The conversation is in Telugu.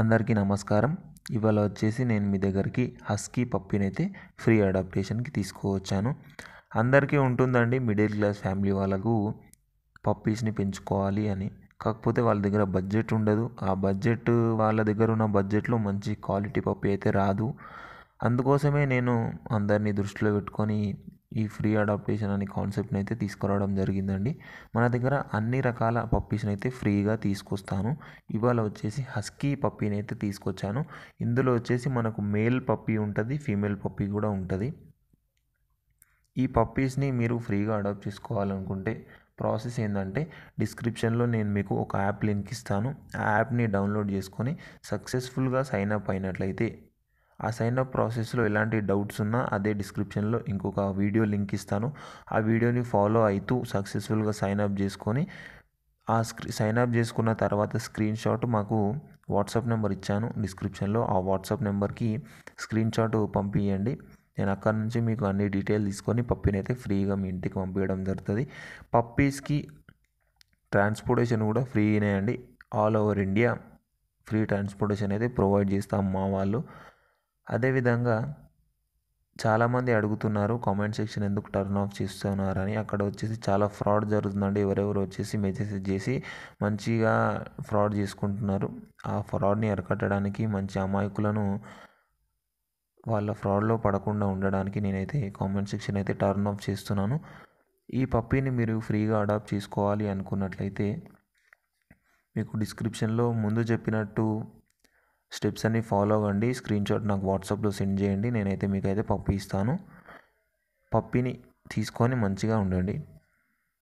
అందరికీ నమస్కారం ఇవాళ వచ్చేసి నేను మీ దగ్గరికి హస్కీ పప్పిని అయితే ఫ్రీ అడాప్టేషన్కి తీసుకువచ్చాను అందరికీ ఉంటుందండి మిడిల్ క్లాస్ ఫ్యామిలీ వాళ్ళకు పప్పీస్ని పెంచుకోవాలి అని కాకపోతే వాళ్ళ దగ్గర బడ్జెట్ ఉండదు ఆ బడ్జెట్ వాళ్ళ దగ్గర ఉన్న బడ్జెట్లో మంచి క్వాలిటీ పప్పి అయితే రాదు అందుకోసమే నేను అందరినీ దృష్టిలో పెట్టుకొని ఈ ఫ్రీ అడాప్టేషన్ అనే కాన్సెప్ట్ని అయితే తీసుకురావడం జరిగిందండి మన దగ్గర అన్ని రకాల పప్పీస్ని అయితే ఫ్రీగా తీసుకొస్తాను ఇవాళ వచ్చేసి హస్కీ పప్పీని అయితే తీసుకొచ్చాను ఇందులో వచ్చేసి మనకు మేల్ పప్పీ ఉంటుంది ఫీమేల్ పప్పీ కూడా ఉంటుంది ఈ పప్పీస్ని మీరు ఫ్రీగా అడాప్ట్ చేసుకోవాలనుకుంటే ప్రాసెస్ ఏంటంటే డిస్క్రిప్షన్లో నేను మీకు ఒక యాప్ లింక్ ఇస్తాను ఆ యాప్ని డౌన్లోడ్ చేసుకొని సక్సెస్ఫుల్గా సైన్ అప్ అయినట్లయితే ఆ సైన్ అప్ ప్రాసెస్లో ఎలాంటి డౌట్స్ ఉన్నా అదే డిస్క్రిప్షన్లో ఇంకొక వీడియో లింక్ ఇస్తాను ఆ వీడియోని ఫాలో అవుతూ సక్సెస్ఫుల్గా సైన్ అప్ చేసుకొని ఆ స్క్రీ సైన్ అప్ చేసుకున్న తర్వాత స్క్రీన్ షాట్ మాకు వాట్సాప్ నెంబర్ ఇచ్చాను డిస్క్రిప్షన్లో ఆ వాట్సాప్ నెంబర్కి స్క్రీన్ షాట్ పంపించండి నేను అక్కడ నుంచి మీకు అన్ని డీటెయిల్ తీసుకొని పప్పీని అయితే ఫ్రీగా మీ ఇంటికి పంపించడం జరుగుతుంది పప్పీస్కి ట్రాన్స్పోర్టేషన్ కూడా ఫ్రీనే అండి all over India free transportation అయితే ప్రొవైడ్ చేస్తాం మా వాళ్ళు అదేవిధంగా చాలామంది అడుగుతున్నారు కామెంట్ సెక్షన్ ఎందుకు టర్న్ ఆఫ్ చేస్తున్నారని అక్కడ వచ్చేసి చాలా ఫ్రాడ్ జరుగుతుందండి ఎవరెవరు వచ్చేసి మెసేజ్ చేసి మంచిగా ఫ్రాడ్ చేసుకుంటున్నారు ఆ ఫ్రాడ్ని అరికట్టడానికి మంచి అమాయకులను వాళ్ళ ఫ్రాడ్లో పడకుండా ఉండడానికి నేనైతే కామెంట్ సెక్షన్ అయితే టర్న్ ఆఫ్ చేస్తున్నాను ఈ పప్పీని మీరు ఫ్రీగా అడాప్ట్ చేసుకోవాలి అనుకున్నట్లయితే మీకు డిస్క్రిప్షన్లో ముందు చెప్పినట్టు స్టెప్స్ అన్నీ ఫాలో అవ్వండి స్క్రీన్ షాట్ నాకు వాట్సాప్లో సెండ్ చేయండి నేనైతే మీకైతే పప్పు ఇస్తాను పప్పిని తీసుకొని మంచిగా ఉండండి